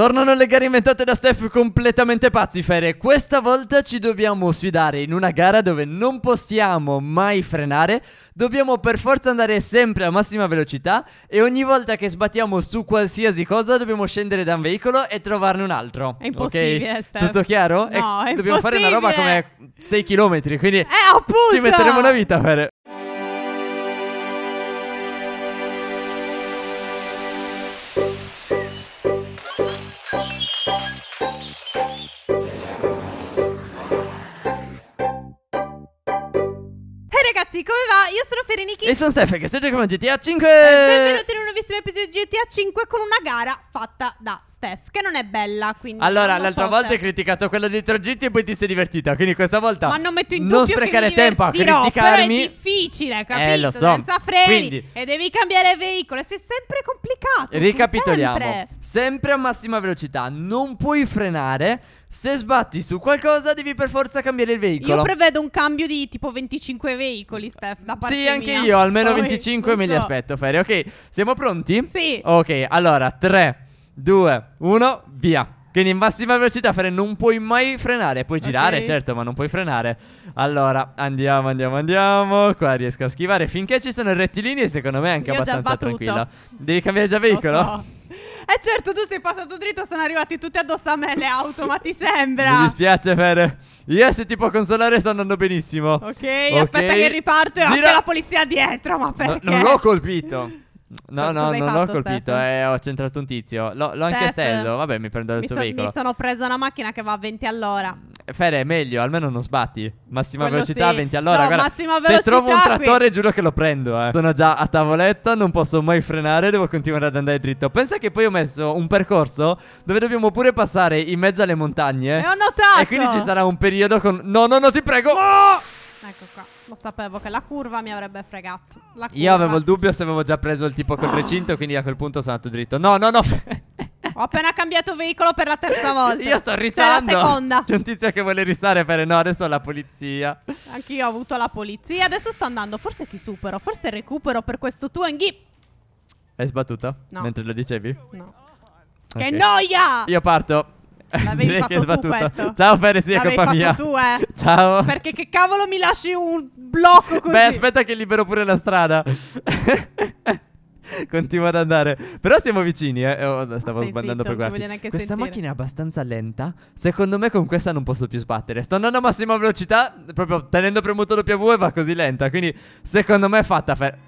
Tornano le gare inventate da Steph completamente pazzi, Fere. Questa volta ci dobbiamo sfidare in una gara dove non possiamo mai frenare, dobbiamo per forza andare sempre a massima velocità e ogni volta che sbattiamo su qualsiasi cosa dobbiamo scendere da un veicolo e trovarne un altro. È impossibile, okay? Steph. Tutto chiaro? Eh, no, e è dobbiamo fare una roba come 6 km, quindi eh, ci metteremo una vita, Fere. Ricky E sono Stefan che sto giocando a GTA 5 eh, Benvenuti in un nuovissimo episodio di GTA 5 con una gara fatta da Steph, che non è bella. Quindi allora, l'altra so volta hai criticato quella dei tragitti e poi ti sei divertita. Quindi questa volta. Ma non metto in Non sprecare tempo a criticarmi. Però è difficile, capito? Eh, lo so. Senza freni. Quindi... E devi cambiare veicolo. E sei sempre complicato. Ricapitoliamo: sempre. sempre a massima velocità. Non puoi frenare. Se sbatti su qualcosa devi per forza cambiare il veicolo. Io prevedo un cambio di tipo 25 veicoli, Steph, da parte Sì, anche mia. io, almeno Poi, 25 me so. li aspetto, Ferry. Ok, siamo pronti? Sì. Ok, allora, 3 2, 1, via. Quindi in massima velocità fre- non puoi mai frenare. Puoi girare, okay. certo, ma non puoi frenare. Allora, andiamo, andiamo, andiamo. Qua riesco a schivare. Finché ci sono i rettilini, secondo me è anche Io abbastanza tranquilla. Devi cambiare già veicolo? So. Eh certo, tu sei passato dritto, sono arrivati tutti addosso a me le auto, ma ti sembra? Mi dispiace, Fer. Io se ti può consolare sto andando benissimo. Ok, okay. aspetta che riparto e ho anche la polizia dietro, ma perché? No, non l'ho colpito. No, no, non l'ho colpito, eh, ho centrato un tizio. L'ho, l'ho anche stello, vabbè, mi prendo il mi suo so, veicolo. Mi sono preso una macchina che va a 20 all'ora. Fere, è meglio, almeno non sbatti. Massima Quello velocità, sì. 20 all'ora. No, Guarda, massima velocità. Se trovo un trattore, qui. giuro che lo prendo. Eh. Sono già a tavoletta, non posso mai frenare, devo continuare ad andare dritto. Pensa che poi ho messo un percorso dove dobbiamo pure passare in mezzo alle montagne. E ho notato. E quindi ci sarà un periodo con. No, no, no, ti prego. Oh! Ecco qua, lo sapevo che la curva mi avrebbe fregato. Io avevo il dubbio se avevo già preso il tipo col recinto, quindi a quel punto sono andato dritto. No, no, no. Ho appena cambiato veicolo per la terza volta. Io sto cioè, risando. C'è la seconda. C'è un tizio che vuole risare per no, adesso ho la polizia. Anch'io ho avuto la polizia, adesso sto andando. Forse ti supero, forse recupero per questo tuo enghi. Hai sbattuto? No. Mentre lo dicevi? No. Okay. Che noia! Io parto. L'avevi fatto tu questo. Ciao Feresi è colpa mia. tu, eh. Ciao. Perché che cavolo mi lasci un blocco così? Beh, aspetta che libero pure la strada. Continua ad andare. Però siamo vicini, eh. Oh, stavo sbandando per guardare. Questa sentire. macchina è abbastanza lenta. Secondo me con questa non posso più sbattere. Sto andando a massima velocità, proprio tenendo premuto W va così lenta. Quindi secondo me è fatta. Fer-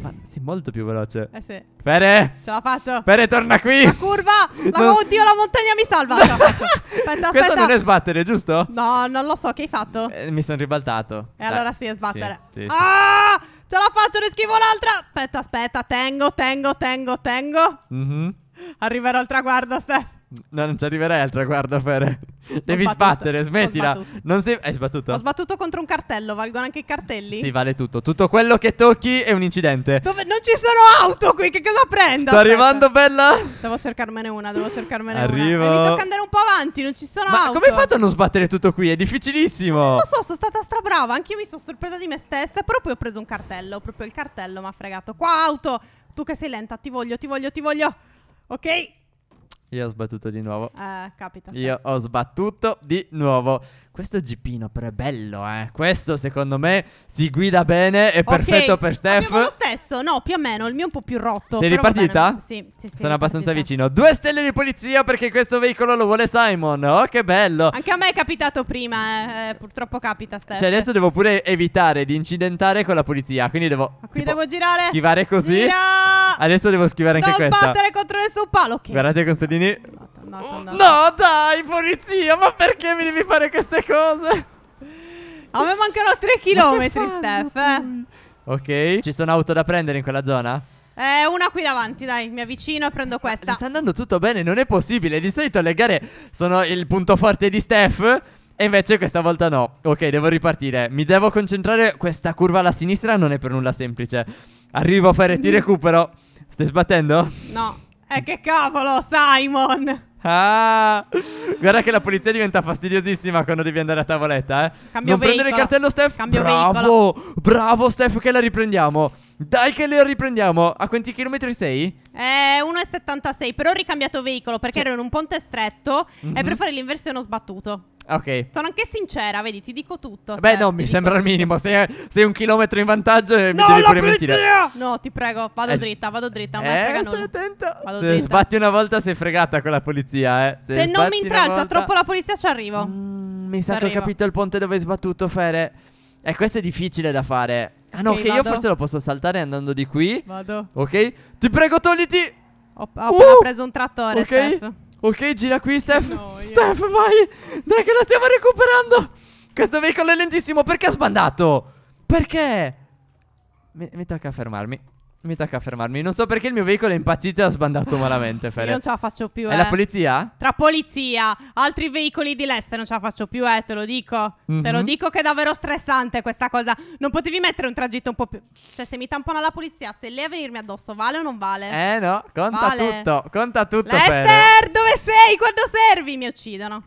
ma sei molto più veloce. Eh sì. Pere! Ce la faccio! Pere, torna qui! La curva! La non... Oddio, la montagna mi salva! Ce la faccio! Aspetta, aspetta! Questo non è sbattere, giusto? No, non lo so, che hai fatto? Eh, mi sono ribaltato. E eh, allora sì, è sbattere. Sì, sì, ah! Ce la faccio, ne schivo un'altra! Aspetta, aspetta, tengo, tengo, tengo, tengo. Mm -hmm. Arriverò al traguardo, Steph. No, non ci arriverai al traguardo, Fere. Devi sbattuto, sbattere, smettila. Non sei... Hai sbattuto. Ho sbattuto contro un cartello, valgono anche i cartelli? Sì, vale tutto. Tutto quello che tocchi è un incidente. Dove... Non ci sono auto qui, che cosa prendo? Sto Aspetta. arrivando, bella. Devo cercarmene una, devo cercarmene Arrivo. una. Arrivo. Eh, mi tocca andare un po' avanti, non ci sono Ma auto. Ma come hai fatto a non sbattere tutto qui? È difficilissimo. Non lo so, sono stata strabrava. Anch'io mi sono sorpresa di me stessa, però poi ho preso un cartello. Proprio il cartello mi ha fregato. Qua auto, tu che sei lenta, ti voglio, ti voglio, ti voglio. Ok. Io ho sbattuto di nuovo. Ah, capita. Io ho sbattuto di nuovo. Questo Gipino però è bello, eh. Questo secondo me si guida bene, è okay. perfetto per Steph. Ma lo stesso, no, più o meno, il mio è un po' più rotto. Sei ripartita? Sì, sì, sì. Sono abbastanza vicino. Due stelle di polizia perché questo veicolo lo vuole Simon. Oh, che bello. Anche a me è capitato prima, eh. eh purtroppo capita Steph. Cioè adesso devo pure evitare di incidentare con la polizia, quindi devo... qui tipo, devo girare. Schivare così. Gira! Adesso devo schivare anche non questa. Non sbattere palo Okay. Guardate Consolini. Andata, andata, andata. No, dai, polizia, ma perché mi devi fare queste cose? A me mancano 3 km, ma Steph. Eh. Ok, ci sono auto da prendere in quella zona? Eh, una qui davanti, dai, mi avvicino e prendo questa. sta andando tutto bene, non è possibile. Di solito le gare sono il punto forte di Steph. E invece questa volta no. Ok, devo ripartire. Mi devo concentrare. Questa curva alla sinistra non è per nulla semplice. Arrivo a fare ti recupero. Stai sbattendo? No. Eh, che cavolo, Simon! Ah, guarda che la polizia diventa fastidiosissima quando devi andare a tavoletta, eh. Cambio non veicolo. prendere il cartello, Steph. Cambio bravo, veicolo. bravo, Steph, che la riprendiamo. Dai, che la riprendiamo. A quanti chilometri sei? Eh, 1,76. Però ho ricambiato veicolo perché sì. ero in un ponte stretto mm -hmm. e mhm. per fare l'inversione ho sbattuto. Ok. Sono anche sincera, vedi, ti dico tutto. Beh, Steph, cioè, no, mi sembra il minimo. Se sei un chilometro in vantaggio, eh, mi no, devi pure mentire. No, ti prego, vado eh. dritta, vado dritta. Eh, eh stai attento. Vado se dritta. sbatti una volta, sei fregata con la polizia, eh. Se, se non mi intralcia volta... troppo la polizia, ci arrivo. Mm, mi sa che ho capito il ponte dove hai sbattuto, Fere. E eh, questo è difficile da fare. Ah, no, okay, che io forse lo posso saltare andando di qui. Vado. Ok. Ti prego, togliti. Ho, ho uh! preso un trattore. Ok. Steph. Ok, gira qui, Steph. No, Steph, vai! Dai che la stiamo recuperando! Questo veicolo è lentissimo, perché ha sbandato? Perché? Mi, mi tocca fermarmi mi tocca fermarmi. Non so perché il mio veicolo è impazzito e ha sbandato malamente, Fede. Io non ce la faccio più, È eh. la polizia? Tra polizia, altri veicoli di leste non ce la faccio più, eh, te lo dico. Mm-hmm. Te lo mhm. dico che è davvero stressante questa cosa. Non potevi mettere un tragitto un po' più... Cioè, se mi tampona la polizia, se lei a venirmi addosso vale o non vale? Eh no, conta vale. tutto, conta tutto, Lester, Fede. dove sei? Quando servi? Mi uccidono.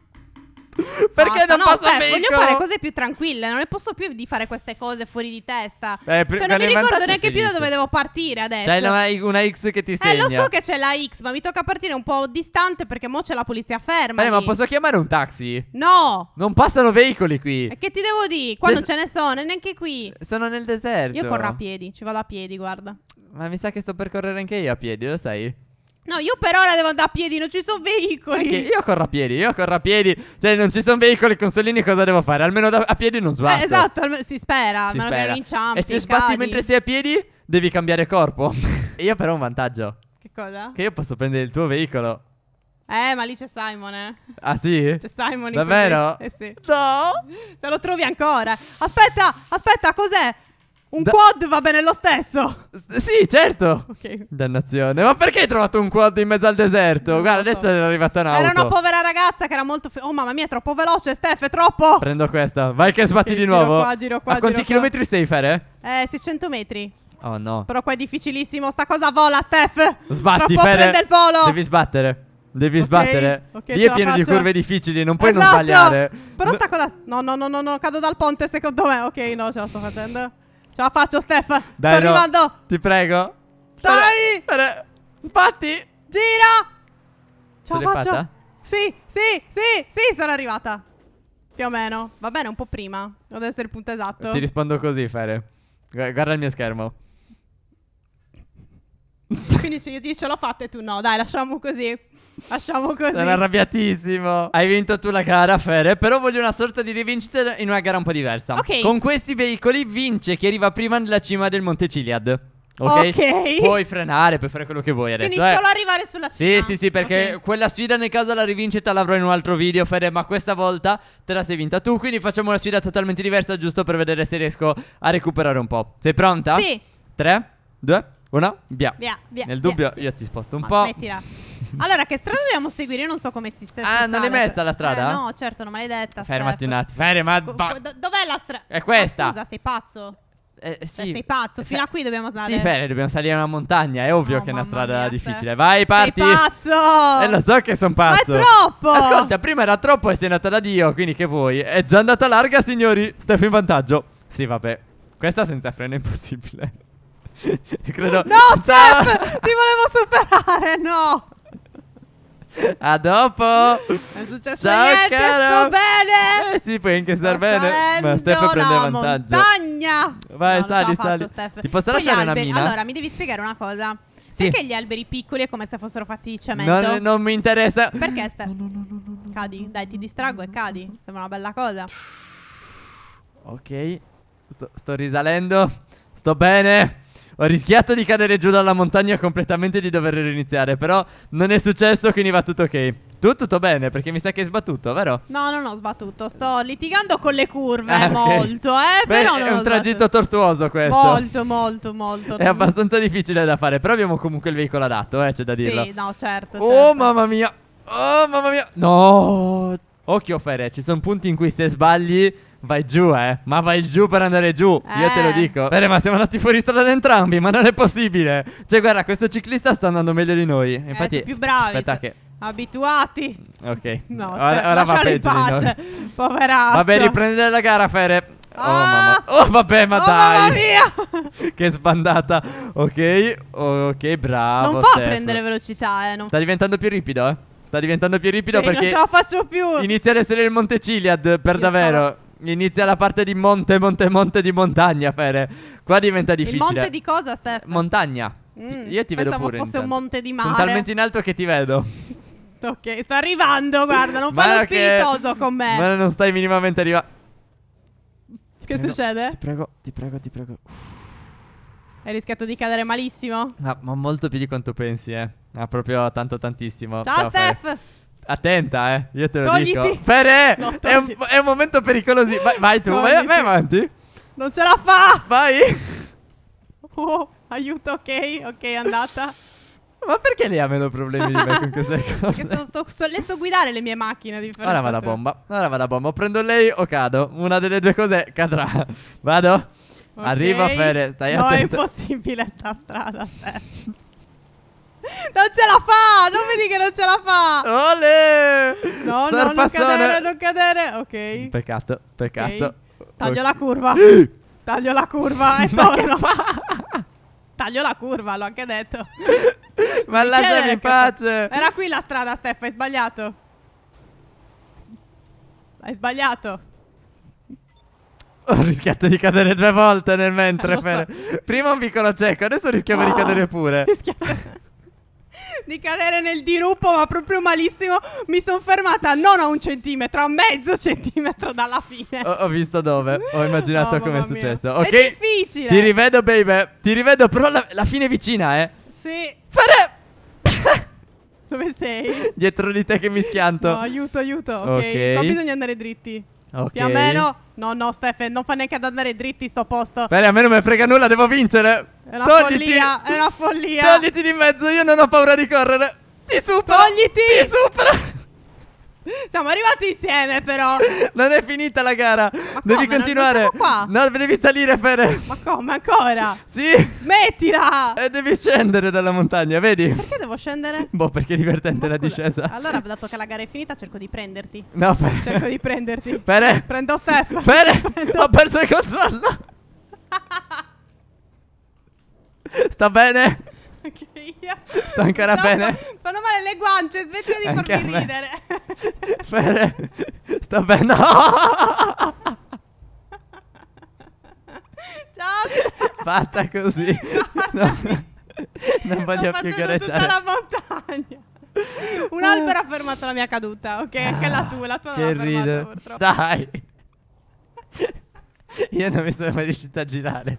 Perché Basta, non no, passa Steph, cioè, bacon? voglio fare cose più tranquille. Non ne posso più di fare queste cose fuori di testa. Eh, cioè, non mi ricordo neanche più da dove devo partire adesso. C'è una, una, X che ti segna. Eh, lo so che c'è la X, ma mi tocca partire un po' distante perché mo c'è la polizia ferma. Eh, ma posso chiamare un taxi? No! Non passano veicoli qui. E che ti devo dire? Qua cioè, non ce ne sono, neanche qui. Sono nel deserto. Io corro a piedi, ci vado a piedi, guarda. Ma mi sa che sto per correre anche io a piedi, lo sai? No, io per ora devo andare a piedi, non ci sono veicoli. Anche io corro a piedi, io corro a piedi. Cioè, non ci sono veicoli consolini, cosa devo fare? Almeno da, a piedi non sbatto. Eh, esatto, si spera, si ma spera. non inciampi, E se sbatti cadi. mentre sei a piedi, devi cambiare corpo. io però ho un vantaggio. Che cosa? Che io posso prendere il tuo veicolo. Eh, ma lì c'è Simon, eh. Ah, sì? C'è Simon. Davvero? Eh sì. No. Te lo trovi ancora. Aspetta, aspetta, cos'è? Un da- quad va bene lo stesso. S- sì, certo. Ok. Dannazione. Ma perché hai trovato un quad in mezzo al deserto? Guarda, adesso è arrivata un'auto. Era una povera ragazza che era molto. Fe- oh, mamma mia, è troppo veloce, Steph, è troppo. Prendo questa. Vai che sbatti Ok, di giro nuovo. qua, giro qua, A quanti giro qua. chilometri stai fare? Eh, 600 metri. Oh no. Però qua è difficilissimo. Sta cosa vola, Steph. Sbatti, Fer. Fede. prende il volo. Devi sbattere. Devi Ok, sbattere. ok, Lì è la pieno di curve difficili, non puoi Esatto. non sbagliare. Però No- sta cosa. No, no, no, no, no, cado dal ponte secondo me. Ok, no, ce la sto facendo. Ce la faccio, Steph. Dai, Sto no. arrivando. Ti prego. Dai. Dai. Sbatti. Gira. Ce la faccio. Fatta? Sì, sì, sì, sì, sono arrivata. Più o meno. Va bene, un po' prima. Devo essere il punto esatto. Ti rispondo così, Fere. Guarda il mio schermo. Quindi io ti ce l'ho fatta e tu no, dai, lasciamo così. Lasciamo così. Sono arrabbiatissimo. Hai vinto tu la gara, Fere. Però voglio una sorta di rivincita in una gara un po' diversa. Ok. Con questi veicoli vince chi arriva prima nella cima del Monte Ciliad. Ok. Ok. Puoi frenare, puoi fare quello che vuoi adesso. Quindi eh. solo arrivare sulla cima. Sì, sì, sì, perché Ok. quella sfida nel caso la rivincita l'avrò in un altro video, Fede, ma questa volta te la sei vinta tu, quindi facciamo una sfida totalmente diversa giusto per vedere se riesco a recuperare un po'. Sei pronta? Sì. 3, 2, 1, via. Via, via, Nel dubbio via, via. io ti sposto un Ma po'. Mettila. Allora, che strada dobbiamo seguire? Io non so come si sta. Ah, non l'hai messa la strada? Eh, no, certo, non me l'hai detta. Fermati Steph. un attimo. Fermati. Do- dov'è la strada? È questa. Ma scusa, sei pazzo. Eh, cioè, sì. Sei pazzo, fino a qui dobbiamo andare. Sì, Fere, dobbiamo salire una montagna. È ovvio oh, che è una strada mia, difficile. Vai, parti. Sei pazzo. E eh, lo so che sono pazzo. Ma è troppo. Ascolta, prima era troppo e sei andata da Dio. Quindi che vuoi? È già andata larga, signori. Steph in vantaggio. Sì, vabbè. Questa senza freno è impossibile. Credo... No, Steph! Ti volevo superare, no! A dopo. È successo Ciao, niente, caro. sto bene. Eh sì, puoi anche star bene. Ma Steph prende vantaggio. montagna. Vai, no, sali, sali. Faccio, Ti posso Poi lasciare una alberi- mina? Allora, mi devi spiegare una cosa. Sì. Perché gli alberi piccoli è come se fossero fatti di cemento? Non, non mi interessa. Perché, Steph? Cadi, dai, ti distraggo e cadi. Sembra una bella cosa. Ok. Sto, sto risalendo. Sto bene. Ho rischiato di cadere giù dalla montagna completamente e di dover riniziare. Però non è successo, quindi va tutto ok. Tu tutto bene, perché mi sa che hai sbattuto, vero? No, non ho sbattuto, sto litigando con le curve ah, okay. molto, eh, Beh, però è un tragitto tortuoso questo. Molto, molto, molto. È non... abbastanza difficile da fare, però abbiamo comunque il veicolo adatto, eh, c'è da dirlo. Sì, no, certo. Oh, certo. mamma mia. Oh, mamma mia. No! Occhio Fere, ci sono punti in cui se sbagli vai giù, eh. Ma vai giù per andare giù. Eh. Io te lo eh. dico. Bene, ma siamo andati fuori strada da entrambi. Ma non è possibile. Cioè, guarda, questo ciclista sta andando meglio di noi. Eh, Infatti, eh, più bravi. Aspetta, che. Abituati. Ok. No, ora, ora va peggio. In pace. Poveraccio. Vabbè, riprendere la gara, Fere. Oh, ah! mamma. oh vabbè, ma oh, dai. Mamma mia. che sbandata. Ok, ok, bravo. Non fa Steph. prendere velocità, eh. Non... Sta diventando più ripido, eh. Sta diventando più ripido sì, perché. Non ce la faccio più. Inizia ad essere il Monteciliad per Io davvero. Stavo... Inizia la parte di monte, monte, monte di montagna, Fere. Qua diventa difficile. Il monte di cosa, Steph? Montagna. Mm, io ti vedo pure. fosse un monte di mare. Sono talmente in alto che ti vedo. ok, sta arrivando, guarda, non fa lo spiritoso che... con me. Ma non stai minimamente arrivando. Che prego, succede? Ti prego, ti prego, ti prego. Hai rischiato di cadere malissimo? Ah, ma molto più di quanto pensi, eh. Ah, proprio tanto tantissimo. Ciao, Ciao Steph! Fai. Attenta, eh. Io te lo Togliti. dico. Fede, no, è, un, è, un, momento pericoloso. Vai, vai tu, vai, vai, avanti. Non ce la fa. Vai. Oh, aiuto, ok, ok, andata. Ma perché lei ha meno problemi di me con queste cose? Perché sto, sto, le so guidare le mie macchine di Ora va la bomba, ora va la bomba. O prendo lei o cado. Una delle due cose cadrà. Vado? Okay. Arriva Fede, stai no, attento. No, è impossibile sta strada, Steph. Non ce la fa! Non vedi che non ce la fa! Ole! No, no, non cadere, non cadere! Ok. Peccato, peccato. Okay. Taglio la curva. Taglio la curva eh, e torno. Taglio la curva, l'ho anche detto. Ma lasciami in pace! Era qui la strada, Steph, hai sbagliato. Hai sbagliato. Ho rischiato di cadere due volte nel mentre. Eh, per... Prima un piccolo cieco, adesso rischiamo oh, di ah, cadere pure. Rischiavo di cadere nel dirupo, ma proprio malissimo. Mi sono fermata non a un centimetro, a mezzo centimetro dalla fine. Ho, ho visto dove, ho immaginato oh, come è successo. Ok, è difficile. Ti rivedo, baby. Ti rivedo, però la, la fine è vicina, eh. Sì. Fare. dove sei? Dietro di te che mi schianto. No, aiuto, aiuto. Ok, okay. qua bisogna andare dritti. Ok. Più o meno. No, no, Stefan, non fa neanche ad andare dritti sto posto. Bene, a me non mi frega nulla, devo vincere. È una Togliti. follia, è una follia. Togliti di mezzo, io non ho paura di correre. Ti supero. Togliti. Ti supero. Siamo arrivati insieme, però. Non è finita la gara. Ma devi come? continuare. No, devi salire, Fere. Ma come ancora? Sì. Smettila. E devi scendere dalla montagna, vedi? Perché devo scendere? Boh, perché è divertente la discesa. Allora, dato che la gara è finita, cerco di prenderti. No, Fere. Cerco di prenderti. Fere. Prendo Steph. Fere. Prendo Ho perso il controllo. Sta bene? Anche io. Sto ancora no, bene? Fanno male le guance, smetti di Anche farmi ridere. per... Sto bene. No! Ciao. Basta così. No. Non voglio Sto più gareggiare. tutta la montagna. Un albero ha fermato la mia caduta, ok? Anche ah, la tua, la tua ah, che non l'ha fermata purtroppo. Dai. Io non mi sono mai riuscita a girare.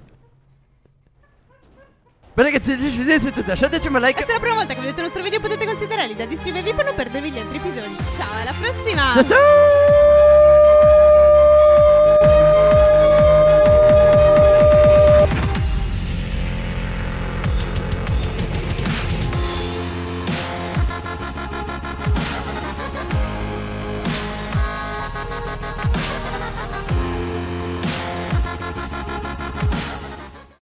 Ragazzi, se lasciateci un like. Se la prima volta che vedete il nostro video potete considerare di iscrivervi per non perdervi gli altri episodi. Ciao, alla prossima! Ciao ciao!